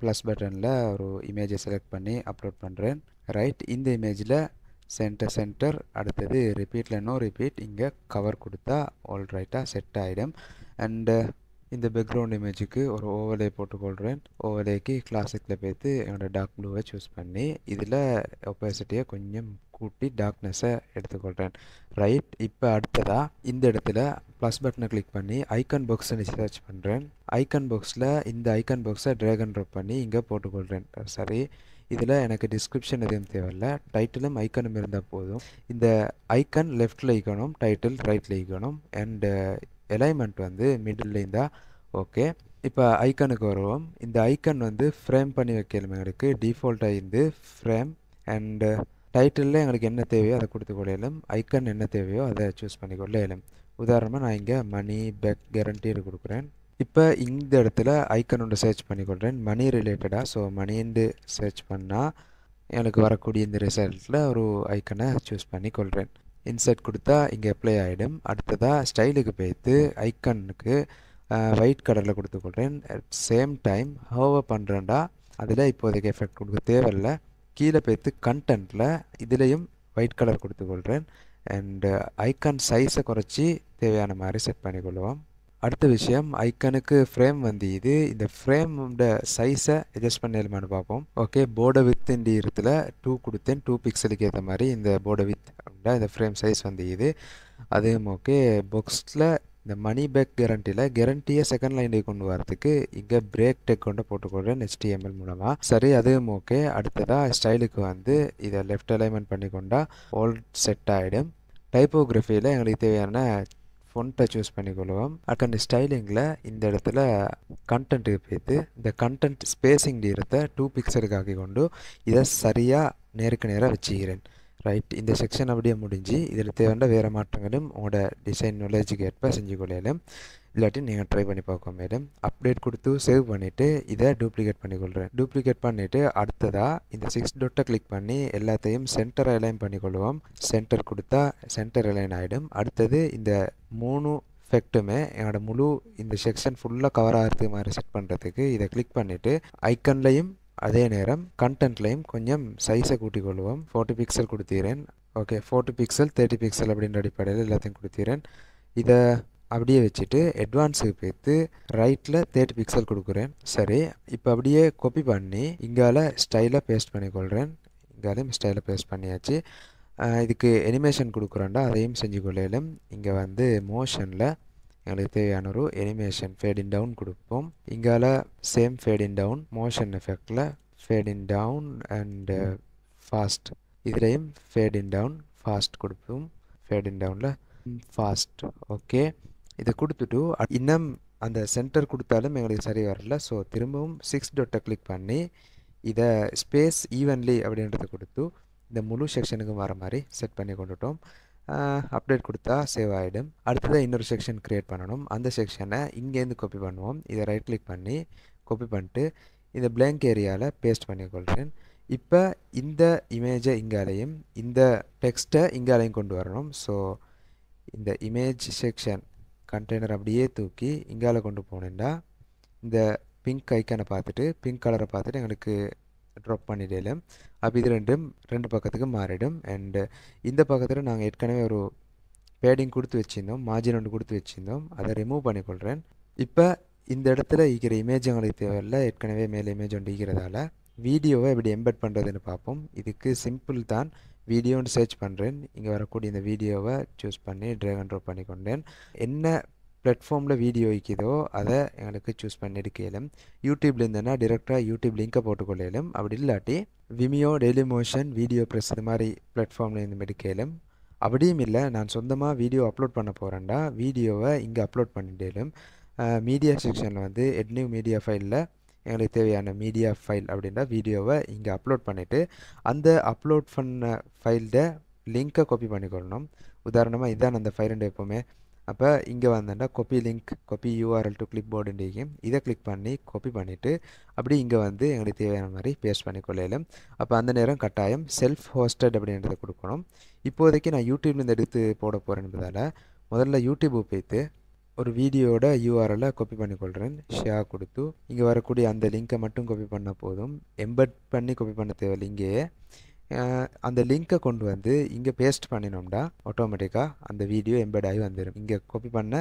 ப்ளஸ் பட்டனில் ஒரு இமேஜை செலக்ட் பண்ணி அப்லோட் பண்ணுறேன் ரைட் இந்த இமேஜில் சென்டர் சென்டர் அடுத்தது ரிப்பீட்டில் நோ ரிப்பீட் இங்கே கவர் கொடுத்தா ஆல்ரைட்டாக செட் ஆகிடும் அண்டு இந்த பேக்ரவுண்ட் இமேஜுக்கு ஒரு ஓவர்லே போட்டுக்கொள்கிறேன் ஓவலேக்கு கிளாசிக்கில் பேர்த்து என்னோடய டார்க் ப்ளூவை சூஸ் பண்ணி இதில் ஒப்பாசிட்டியை கொஞ்சம் கூட்டி டார்க்னஸை எடுத்துக்கொள்கிறேன் ரைட் இப்போ அடுத்ததாக இந்த இடத்துல ப்ளஸ் பட்டனை கிளிக் பண்ணி ஐக்கான் பாக்ஸை சர்ச் பண்ணுறேன் ஐக்கான் பாக்ஸில் இந்த ஐக்கான் பாக்ஸை ட்ராகன் ட்ராப் பண்ணி இங்கே போட்டுக்கொள்கிறேன் சரி இதில் எனக்கு டிஸ்கிரிப்ஷன் எதுவும் தேவையில்ல டைட்டிலும் ஐக்கனும் இருந்தால் போதும் இந்த ஐக்கன் லெஃப்டில் ஈக்கணும் டைட்டில் ரைட்டில் ஈக்கணும் அண்டு எலைமெண்ட் வந்து மிடில் இருந்தால் ஓகே இப்போ ஐக்கனுக்கு வருவோம் இந்த ஐக்கன் வந்து ஃப்ரேம் பண்ணி வைக்கணும் எங்களுக்கு டிஃபால்ட்டாக இருந்து ஃப்ரேம் அண்டு டைட்டிலில் எங்களுக்கு என்ன தேவையோ அதை கொடுத்து கொள்ள கொள்ளையிலும் ஐக்கன் என்ன தேவையோ அதை சூஸ் பண்ணி கொள்ள கொள்ளையிலும் உதாரணமாக நான் இங்கே மணி பேக் கேரண்டின்னு கொடுக்குறேன் இப்போ இந்த இடத்துல ஐக்கன் ஒன்று சர்ச் பண்ணிக்கொள்கிறேன் மணி ரிலேட்டடாக ஸோ மணின்னு சர்ச் பண்ணால் எனக்கு வரக்கூடிய இந்த ரிசல்ட்டில் ஒரு ஐக்கனை சூஸ் பண்ணி கொள்கிறேன் இன்சர்ட் கொடுத்தா இங்கே ப்ளே ஆகிடும் அடுத்ததாக ஸ்டைலுக்கு போய்த்து ஐக்கனுக்கு ஒயிட் கலரில் கொடுத்துக்கொள்கிறேன் அட் சேம் டைம் ஹோவை பண்ணுறேன்டா அதில் இப்போதைக்கு எஃபெக்ட் கொடுக்க தேவையில்லை கீழே போய்த்து கண்டென்ட்டில் இதுலேயும் ஒயிட் கலர் கொடுத்துக்கொள்கிறேன் அண்டு ஐக்கான் சைஸை குறைச்சி தேவையான மாதிரி செட் பண்ணிக்கொள்வோம் அடுத்த விஷயம் ஐக்கனுக்கு ஃப்ரேம் வந்து இது இந்த ஃப்ரேமோட சைஸை அட்ஜஸ்ட் இல்லாமல் பார்ப்போம் ஓகே போர்டை வித்துன்ற இடத்துல டூ கொடுத்தேன் டூ பிக்சலுக்கு ஏற்ற மாதிரி இந்த போர்டை வித் இந்த ஃப்ரேம் சைஸ் வந்து இது அதுவும் ஓகே பொக்ஸில் இந்த மணி பேக் கேரண்டியில் கேரண்டியை செகண்ட் லைனுக்கு கொண்டு வரதுக்கு இங்கே பிரேக் டெக் கொண்டு போட்டுக்கொள்கிறேன் ஹெச்டிஎம்எல் மூலமாக சரி அதுவும் ஓகே அடுத்ததாக ஸ்டைலுக்கு வந்து இதை லெஃப்ட் அலைன்மெண்ட் பண்ணி கொண்டா ஓல்ட் செட் ஆகிடும் டைப்போகிராஃபியில் எங்களுக்கு தேவையான ஃபொண்ட்டை சூஸ் பண்ணிக்கொள்வோம் அக்கண்ட் ஸ்டைலிங்கில் இந்த இடத்துல கண்டென்ட் போய்த்து இந்த கண்டென்ட் ஸ்பேசிங் தீரத்தை டூ பிக்சலுக்கு கொண்டு இதை சரியாக நேருக்கு நேராக வச்சுக்கிறேன் ரைட் இந்த செக்ஷன் அப்படியே முடிஞ்சு இதில் தேவையான வேறு மாற்றங்களும் உங்களோட டிசைன் நாலேஜுக்கு ஏற்ப செஞ்சு கொள்ளையிலும் இல்லாட்டி நீங்கள் ட்ரை பண்ணி பார்க்க மேடம் அப்டேட் கொடுத்து சேவ் பண்ணிவிட்டு இதை டூப்ளிகேட் பண்ணி டூப்ளிகேட் பண்ணிவிட்டு அடுத்ததாக இந்த சிக்ஸ் டொட்டை கிளிக் பண்ணி எல்லாத்தையும் சென்டர் அலைன் பண்ணிக்கொள்வோம் சென்டர் கொடுத்தா சென்டர் அலைன் ஆகிடும் அடுத்தது இந்த மூணு எஃபெக்ட்டுமே என்னோடய முழு இந்த செக்ஷன் ஃபுல்லாக கவர் ஆகிறது மாதிரி செட் பண்ணுறதுக்கு இதை கிளிக் பண்ணிவிட்டு ஐக்கன்லையும் அதே நேரம் கண்டென்ட்லையும் கொஞ்சம் சைஸை கூட்டிக் கொள்வோம் ஃபோர்ட்டி பிக்சல் கொடுத்துறேன் okay forty pixel thirty pixel அப்படின்ற அடிப்படையில் எல்லாத்தையும் கொடுத்துறேன் இதை அப்படியே வச்சுட்டு அட்வான்ஸுக்கு போய்த்து ரைட்டில் தேர்ட்டி பிக்சல் கொடுக்குறேன் சரி இப்போ அப்படியே காப்பி பண்ணி இங்கால ஸ்டைலாக பேஸ்ட் பண்ணிக்கொள்கிறேன் இங்காலையும் ஸ்டைலாக பேஸ்ட் பண்ணியாச்சு இதுக்கு எனிமேஷன் கொடுக்குறோண்டா அதையும் செஞ்சு கொள்ளையிலும் இங்கே வந்து மோஷனில் எங்களுக்கு தேவையான ஒரு எனிமேஷன் ஃபேடின் டவுன் கொடுப்போம் இங்கால சேம் ஃபேடின் டவுன் மோஷன் எஃபெக்டில் ஃபேடின் டவுன் அண்டு ஃபாஸ்ட் இதுலேயும் ஃபேடின் டவுன் ஃபாஸ்ட் கொடுப்போம் ஃபேடின் டவுனில் ஃபாஸ்ட் ஓகே இதை கொடுத்துட்டு இன்னும் அந்த சென்டர் கொடுத்தாலும் எங்களுக்கு சரி வரல ஸோ திரும்பவும் சிக்ஸ் டொட்டை கிளிக் பண்ணி இதை ஸ்பேஸ் ஈவன்லி அப்படின்றத கொடுத்து இந்த முழு செக்ஷனுக்கும் வர மாதிரி செட் பண்ணி கொண்டுட்டோம் அப்டேட் கொடுத்தா சேவ் ஆகிடும் அடுத்ததாக இன்னொரு செக்ஷன் க்ரியேட் பண்ணணும் அந்த செக்ஷனை இங்கேருந்து காப்பி பண்ணுவோம் இதை ரைட் கிளிக் பண்ணி காப்பி பண்ணிட்டு இந்த பிளாங்க் ஏரியாவில் பேஸ்ட் பண்ணிக்கொள்கிறேன் இப்போ இந்த இமேஜை இங்காலையும் இந்த டெக்ஸ்ட்டை இங்காலையும் கொண்டு வரணும் ஸோ இந்த இமேஜ் செக்ஷன் கண்டெய்னர் அப்படியே தூக்கி இங்கால கொண்டு போனேன்டா இந்த பிங்க் ஐக்கானை பார்த்துட்டு பிங்க் கலரை பார்த்துட்டு எங்களுக்கு ட்ராப் பண்ணிடலும் அப்போ இது ரெண்டும் ரெண்டு பக்கத்துக்கு மாறிடும் அண்டு இந்த பக்கத்தில் நாங்கள் ஏற்கனவே ஒரு பேடிங் கொடுத்து வச்சுருந்தோம் மார்ஜின் ஒன்று கொடுத்து வச்சுருந்தோம் அதை ரிமூவ் பண்ணிக்கொள்கிறேன் இப்போ இந்த இடத்துல இருக்கிற இமேஜ் எங்களுக்கு தேவையில்ல ஏற்கனவே மேலே இமேஜ் ஒன்று இருக்கிறதால வீடியோவை எப்படி எம்பெட் பண்ணுறதுன்னு பார்ப்போம் இதுக்கு சிம்பிள் தான் வீடியோன்னு சர்ச் பண்ணுறேன் இங்கே வரக்கூடிய இந்த வீடியோவை சூஸ் பண்ணி ட்ராக் அண்ட் பண்ணி கொண்டேன் என்ன பிளாட்ஃபார்மில் வீடியோ வைக்கிதோ அதை எங்களுக்கு சூஸ் பண்ணி எடுக்கலும் யூடியூப்ல இருந்தேன்னா டிரெக்டாக யூடியூப் லிங்கை போட்டுக்கொள்ளலும் அப்படி இல்லாட்டி Vimeo Dailymotion VideoPress இது மாதிரி பிளாட்ஃபார்மில் இருந்து எடுக்கலும் அப்படியும் இல்லை நான் சொந்தமாக வீடியோ அப்லோட் பண்ண போகிறேன்டா வீடியோவை இங்கே அப்லோட் பண்ணிட்டேலும் மீடியா செக்ஷனில் வந்து எட்னியூ மீடியா ஃபைலில் எங்களுக்கு தேவையான மீடியா ஃபைல் அப்படின்ற வீடியோவை இங்கே அப்லோட் பண்ணிவிட்டு அந்த அப்லோட் பண்ண ஃபைல்ட லிங்க்கை காப்பி பண்ணிக்கொள்ளணும் உதாரணமாக இதுதான் அந்த ஃபைலுண்டு எப்போவுமே அப்போ இங்கே வந்தேன்டா copy link copy URL to click போர்டுன்றையும் இதை கிளிக் பண்ணி கொப்பி பண்ணிவிட்டு அப்படி இங்கே வந்து எங்களுக்கு தேவையான மாதிரி பேஸ்ட் பண்ணிக்கொள்ளையிலும் அப்போ அந்த நேரம் கட்டாயம் செல்ஃப் ஹோஸ்டட் அப்படின்றத கொடுக்கணும் இப்போதைக்கு நான் யூடியூப்லேருந்து எடுத்து போட போகிறேன் என்பதால் முதல்ல யூடியூப் போய்த்து ஒரு வீடியோட யூஆர்எல் காப்பி பண்ணிக்கொள்கிறேன் ஷேர் கொடுத்து இங்கே வரக்கூடிய அந்த லிங்க்கை மட்டும் கோப்பி பண்ண போதும் எம்பட் பண்ணி கோப்பி பண்ண தேவையில்லை இங்கேயே அந்த லிங்க்கை கொண்டு வந்து இங்கே பேஸ்ட் பண்ணினோம்டா ஆட்டோமேட்டிக்காக அந்த வீடியோ எம்பட் ஆகி வந்துடும் இங்கே கோப்பி பண்ண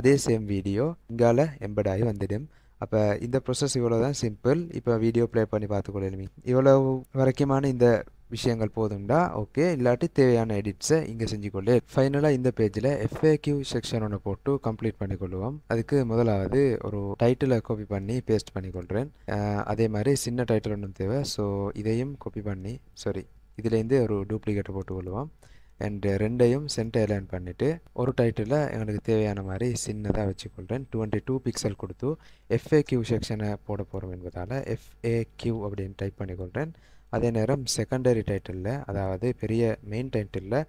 அதே சேம் வீடியோ இங்கால எம்பட் ஆகி வந்துடும் அப்போ இந்த ப்ரொசஸ் இவ்வளோ தான் சிம்பிள் இப்போ வீடியோ ப்ளே பண்ணி பார்த்துக்கொள்ளலுமே இவ்வளோ வரைக்குமான இந்த விஷயங்கள் போதும்டா ஓகே இல்லாட்டி தேவையான எடிட்ஸை இங்கே செஞ்சுக்கொள்ளு ஃபைனலாக இந்த பேஜில் எஃப்ஏக்யூ செக்ஷன் ஒன்று போட்டு கம்ப்ளீட் பண்ணிக்கொள்வோம் அதுக்கு முதலாவது ஒரு டைட்டிலை காப்பி பண்ணி பேஸ்ட் பண்ணிக்கொள்கிறேன் அதே மாதிரி சின்ன டைட்டில் ஒன்றும் தேவை ஸோ இதையும் காப்பி பண்ணி சாரி இதுலேருந்து ஒரு டூப்ளிகேட்டை போட்டுக்கொள்வோம் அண்டு ரெண்டையும் சென்டர் அலைன் பண்ணிவிட்டு ஒரு டைட்டிலில் எங்களுக்கு தேவையான மாதிரி சின்னதாக வச்சுக்கொள்கிறேன் டுவெண்ட்டி டூ பிக்சல் கொடுத்து எஃப்ஏக்யூ செக்ஷனை போட போகிறோம் என்பதால் எஃப்ஏக்யூ அப்படின்னு டைப் பண்ணிக்கொள்கிறேன் அதே நேரம் செகண்டரி டைட்டிலில் அதாவது பெரிய மெயின் டைட்டிலில்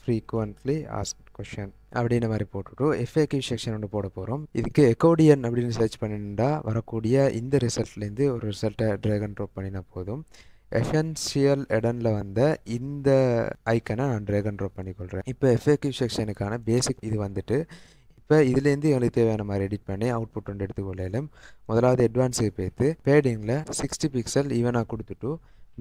ஃப்ரீக்குவெண்ட்லி ஆஸ்க் கொஷன் அப்படின்ற மாதிரி போட்டுட்டு எஃப்ஏக்யூ செக்ஷன் ஒன்று போட போகிறோம் இதுக்கு எக்கோடியன் அப்படின்னு சர்ச் பண்ணியிருந்தா வரக்கூடிய இந்த ரிசல்ட்லேருந்து ஒரு ரிசல்ட்டை ட்ராகன் ட்ராப் பண்ணினா போதும் எஃபென்சியல் எடனில் வந்த இந்த ஐக்கனை நான் ட்ராகன் ட்ராப் பண்ணிக்கொள்கிறேன் இப்போ எஃப்ஏக்யூ செக்ஷனுக்கான பேசிக் இது வந்துட்டு இப்போ இதுலேருந்து எங்களுக்கு தேவையான மாதிரி எடிட் பண்ணி அவுட்புட் ஒன்று எடுத்துக்கொள்ளையிலும் முதலாவது அட்வான்ஸுக்கு பேத்து பேடிங்கில் சிக்ஸ்டி பிக்சல் ஈவனாக கொடுத்துட்டு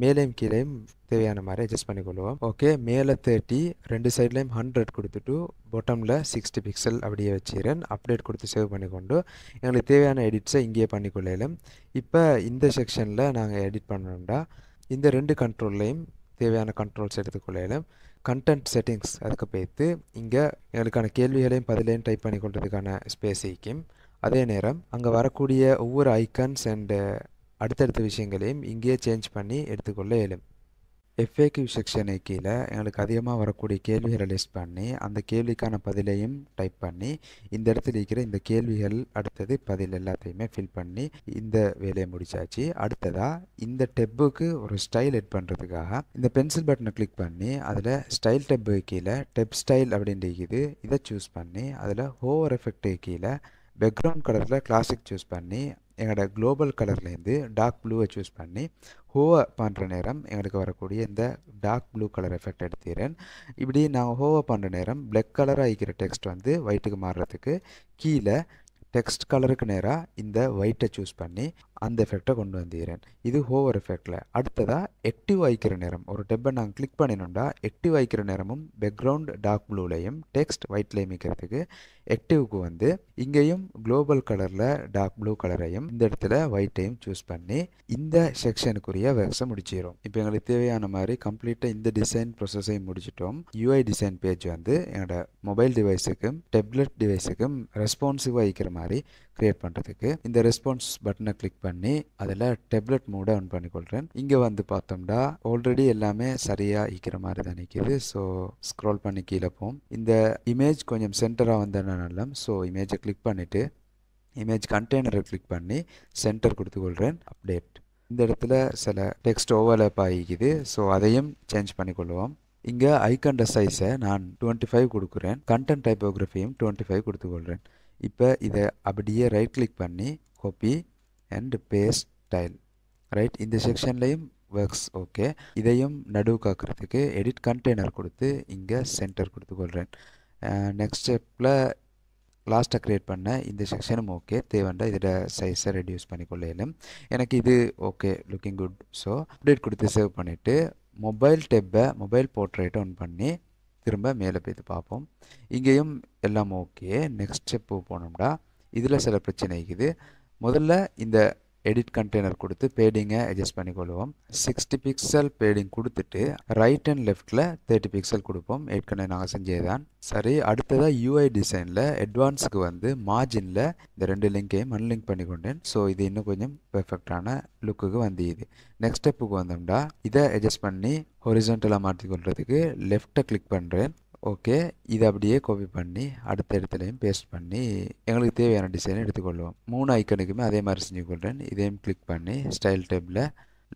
மேலேயும் கீழேயும் தேவையான மாதிரி அட்ஜஸ்ட் பண்ணிக்கொள்வோம் ஓகே மேலே தேர்ட்டி ரெண்டு சைட்லேயும் ஹண்ட்ரட் கொடுத்துட்டு பொட்டமில் சிக்ஸ்டி பிக்சல் அப்படியே வச்சுக்கிறேன் அப்டேட் கொடுத்து சேவ் பண்ணிக்கொண்டு எங்களுக்கு தேவையான எடிட்ஸை இங்கேயே பண்ணிக்கொள்ளலாம் இப்போ இந்த செக்ஷனில் நாங்கள் எடிட் பண்ணோம்னா இந்த ரெண்டு கண்ட்ரோல்லையும் தேவையான கண்ட்ரோல்ஸ் எடுத்துக்கொள்ளலாம் கண்டென்ட் செட்டிங்ஸ் அதுக்கு போய்த்து இங்கே எங்களுக்கான கேள்விகளையும் பதிலையும் டைப் பண்ணி கொள்றதுக்கான ஸ்பேஸ் வைக்கும் அதே நேரம் அங்கே வரக்கூடிய ஒவ்வொரு ஐக்கன்ஸ் அண்டு அடுத்தடுத்த விஷயங்களையும் இங்கேயே சேஞ்ச் பண்ணி எடுத்துக்கொள்ள இயலும் எஃப்ஏக்கு செக்ஷனை கீழே எங்களுக்கு அதிகமாக வரக்கூடிய கேள்விகளை லிஸ்ட் பண்ணி அந்த கேள்விக்கான பதிலையும் டைப் பண்ணி இந்த இடத்துல இருக்கிற இந்த கேள்விகள் அடுத்தது பதில் எல்லாத்தையுமே ஃபில் பண்ணி இந்த வேலையை முடிச்சாச்சு அடுத்ததாக இந்த டெப்புக்கு ஒரு ஸ்டைல் எட் பண்ணுறதுக்காக இந்த பென்சில் பட்டனை கிளிக் பண்ணி அதில் ஸ்டைல் டெப்பு கீழே டெப் ஸ்டைல் அப்படின்னு இருக்குது இதை சூஸ் பண்ணி அதில் ஹோவர் எஃபெக்ட்டு கீழே பேக்ரவுண்ட் கலரில் கிளாசிக் சூஸ் பண்ணி எங்களோட குளோபல் கலர்லேருந்து டார்க் ப்ளூவை சூஸ் பண்ணி ஹோவை பண்ணுற நேரம் எங்களுக்கு வரக்கூடிய இந்த டார்க் ப்ளூ கலர் எஃபெக்ட் எடுத்துகிறேன் இப்படி நான் ஹோவை பண்ணுற நேரம் பிளாக் கலராக ஆகிக்கிற டெக்ஸ்ட் வந்து ஒயிட்டுக்கு மாறுறதுக்கு கீழே டெக்ஸ்ட் கலருக்கு நேராக இந்த ஒயிட்டை சூஸ் பண்ணி அந்த எஃபெக்டை கொண்டு வந்துடுறேன் இது ஹோவர் எஃபெக்டில் அடுத்ததாக எக்டிவ் ஆகிக்கிற நேரம் ஒரு டெப்பை நான் கிளிக் பண்ணினோம்டா எக்டிவ் ஆகிக்கிற நேரமும் பேக்ரவுண்ட் டார்க் ப்ளூலேயும் டெக்ஸ்ட் ஒயிட்லையும் இருக்கிறதுக்கு ஆக்டிவ்க்கு வந்து இங்கேயும் குளோபல் கலரில் டார்க் ப்ளூ கலரையும் இந்த இடத்துல ஒயிட்டையும் சூஸ் பண்ணி இந்த செக்ஷனுக்குரிய வேக்ஸை முடிச்சிடும் இப்போ எங்களுக்கு தேவையான மாதிரி கம்ப்ளீட்டாக இந்த டிசைன் ப்ரொசஸையும் முடிச்சிட்டோம் யூஐ டிசைன் பேஜ் வந்து என்னோட மொபைல் டிவைஸுக்கும் டெப்லெட் டிவைஸுக்கும் ரெஸ்பான்சிவாக இருக்கிற மாதிரி க்ரியேட் பண்ணுறதுக்கு இந்த ரெஸ்பான்ஸ் பட்டனை கிளிக் பண்ணி அதில் டெப்லெட் மூடை ஆன் பண்ணிக்கொள்கிறேன் இங்கே வந்து பார்த்தோம்னா ஆல்ரெடி எல்லாமே சரியாக ஈக்கிற மாதிரி தான் நிற்கிது ஸோ ஸ்க்ரோல் பண்ணி கீழே போம் இந்த இமேஜ் கொஞ்சம் சென்டராக வந்தேன்னா நல்லா ஸோ இமேஜை கிளிக் பண்ணிவிட்டு இமேஜ் கண்டெய்னரை கிளிக் பண்ணி சென்டர் கொடுத்துக்கொள்கிறேன் அப்டேட் இந்த இடத்துல சில டெக்ஸ்ட் ஓவர்லேப் ஆகிக்குது ஸோ அதையும் சேஞ்ச் பண்ணிக்கொள்வோம் இங்கே ஐக்கண்ட சைஸை நான் டுவெண்ட்டி ஃபைவ் கொடுக்குறேன் கண்டென்ட் டைப்போகிராஃபியும் டுவெண்ட்டி ஃபைவ் கொடுத்துக்கொள்கிறேன் இப்போ இதை அப்படியே ரைட் கிளிக் பண்ணி copy and paste style right இந்த செக்ஷன்லேயும் ஒர்க்ஸ் ஓகே இதையும் நடுவுக்காக்குறதுக்கு எடிட் கண்டெய்னர் கொடுத்து இங்கே சென்டர் கொடுத்துக்கொள்கிறேன் நெக்ஸ்ட் ஸ்டெப்பில் லாஸ்ட்டாக க்ரியேட் பண்ண இந்த செக்ஷனும் ஓகே தேவைண்டா இதோட சைஸை ரெடியூஸ் பண்ணிக்கொள்ளையிலும் எனக்கு இது okay looking good so update கொடுத்து சேவ் பண்ணிவிட்டு மொபைல் டெப்பை மொபைல் போர்ட்ரேட்டை ஆன் பண்ணி திரும்ப மேலே போய்த்து பார்ப்போம் இங்கேயும் எல்லாம் ஓகே நெக்ஸ்ட் ஸ்டெப்பு போனோம்னா இதில் சில பிரச்சனை இருக்குது முதல்ல இந்த எடிட் கண்டெய்னர் கொடுத்து பேடிங்கை பண்ணி பண்ணிக்கொள்வோம் 60 பிக்சல் பேடிங் கொடுத்துட்டு ரைட் அண்ட் லெஃப்ட்டில் தேர்ட்டி பிக்சல் கொடுப்போம் ஏற்கனவே நாங்கள் செஞ்சது தான் சரி அடுத்ததாக யூஐ டிசைனில் அட்வான்ஸுக்கு வந்து மார்ஜினில் இந்த ரெண்டு லிங்கையும் அன்லிங்க் பண்ணி கொண்டேன் ஸோ இது இன்னும் கொஞ்சம் பெர்ஃபெக்டான லுக்குக்கு வந்து இது நெக்ஸ்ட் ஸ்டெப்புக்கு வந்தோம்னா இதை adjust பண்ணி ஹொரிசன்டலாக மாற்றி left லெஃப்ட்டை கிளிக் பண்ணுறேன் ஓகே இதை அப்படியே காப்பி பண்ணி அடுத்த இடத்துலையும் பேஸ்ட் பண்ணி எங்களுக்கு தேவையான டிசைனை எடுத்துக்கொள்வோம் மூணு ஐக்கனுக்குமே அதே மாதிரி செஞ்சு கொள்கிறேன் இதையும் கிளிக் பண்ணி ஸ்டைல் டேப்பில்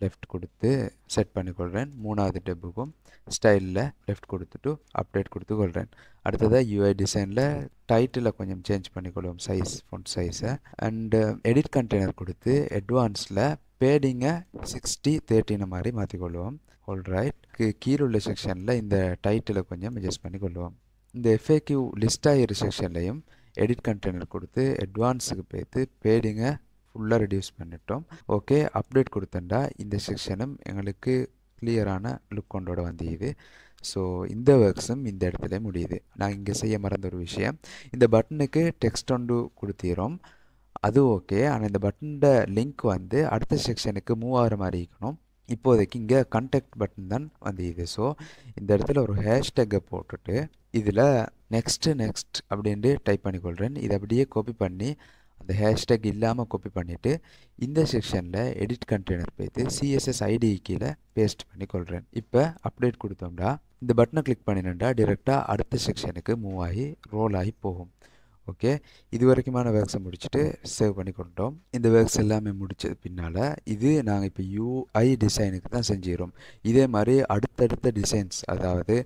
லெஃப்ட் கொடுத்து செட் பண்ணிக்கொள்கிறேன் மூணாவது டேப்புக்கும் ஸ்டைலில் லெஃப்ட் கொடுத்துட்டு அப்டேட் கொடுத்து கொள்கிறேன் அடுத்ததாக யூஐ டிசைனில் டைட்டில் கொஞ்சம் சேஞ்ச் பண்ணிக்கொள்வோம் சைஸ் ஃபுட் சைஸை அண்டு எடிட் கண்டெய்னர் கொடுத்து அட்வான்ஸில் பேடிங்கை சிக்ஸ்டி தேர்ட்டின மாதிரி மாற்றிக்கொள்வோம் ஆல்ரைட் லிஸ்ட்டுக்கு கீழுள்ள செக்ஷனில் இந்த டைட்டிலை கொஞ்சம் அட்ஜஸ்ட் பண்ணி கொள்ளுவோம் இந்த எஃப்ஏக்யூ லிஸ்ட் ஆகிற செக்ஷன்லையும் எடிட் கண்டெய்னர் கொடுத்து அட்வான்ஸுக்கு போய்த்து பேடிங்கை ஃபுல்லாக ரெடியூஸ் பண்ணிட்டோம் ஓகே அப்டேட் கொடுத்தண்டா இந்த செக்ஷனும் எங்களுக்கு கிளியரான லுக் கொண்டோட வந்தியுது ஸோ இந்த ஒர்க்ஸும் இந்த இடத்துல முடியுது நான் இங்கே செய்ய மறந்த ஒரு விஷயம் இந்த பட்டனுக்கு டெக்ஸ்ட் ஒன்று கொடுத்துறோம் அது ஓகே ஆனால் இந்த பட்டனோட லிங்க் வந்து அடுத்த செக்ஷனுக்கு ஆகிற மாதிரி இருக்கணும் இப்போதைக்கு இங்கே கண்டெக்ட் பட்டன் தான் வந்து ஸோ இந்த இடத்துல ஒரு ஹேஷ்டேக்கை போட்டுட்டு இதில் நெக்ஸ்ட்டு நெக்ஸ்ட் அப்படின்ட்டு டைப் பண்ணிக்கொள்கிறேன் இதை அப்படியே காப்பி பண்ணி அந்த ஹேஷ்டேக் இல்லாமல் காப்பி பண்ணிவிட்டு இந்த செக்ஷனில் எடிட் கண்டெய்னர் போய்த்து சிஎஸ்எஸ் ஐடி கீழே பேஸ்ட் பண்ணி கொள்கிறேன் இப்போ அப்டேட் கொடுத்தோம்னா இந்த பட்டனை கிளிக் பண்ணினேன்டா டிரெக்டாக அடுத்த செக்ஷனுக்கு மூவ் ஆகி ரோல் ஆகி போகும் ஓகே இது வரைக்குமான வேக்ஸை முடிச்சுட்டு சேவ் பண்ணி கொண்டோம் இந்த வேக்ஸ் எல்லாமே முடித்தது பின்னால் இது நாங்கள் இப்போ யூஐ டிசைனுக்கு தான் செஞ்சிடும் இதே மாதிரி அடுத்தடுத்த டிசைன்ஸ் அதாவது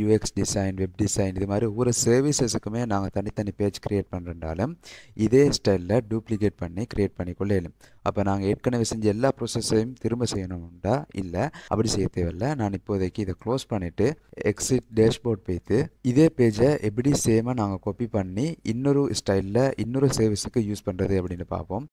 யூஎக்ஸ் டிசைன் வெப் டிசைன் இது மாதிரி ஒவ்வொரு சர்வீசஸுக்குமே நாங்கள் தனித்தனி பேஜ் க்ரியேட் பண்ணுறதாலும் இதே ஸ்டைலில் டூப்ளிகேட் பண்ணி க்ரியேட் பண்ணிக்கொள்ளேலும் அப்போ நாங்கள் ஏற்கனவே செஞ்ச எல்லா ப்ரோசஸையும் திரும்ப செய்யணும்டா இல்லை அப்படி செய்ய தேவையில்லை நான் இப்போதைக்கு இதை க்ளோஸ் பண்ணிவிட்டு எக்ஸிட் டேஷ்போர்ட் போய்த்து இதே பேஜை எப்படி சேமாக நாங்கள் காப்பி பண்ணி இன்னொரு ஸ்டைலில் இன்னொரு சர்வீஸுக்கு யூஸ் பண்ணுறது அப்படின்னு பார்ப்போம்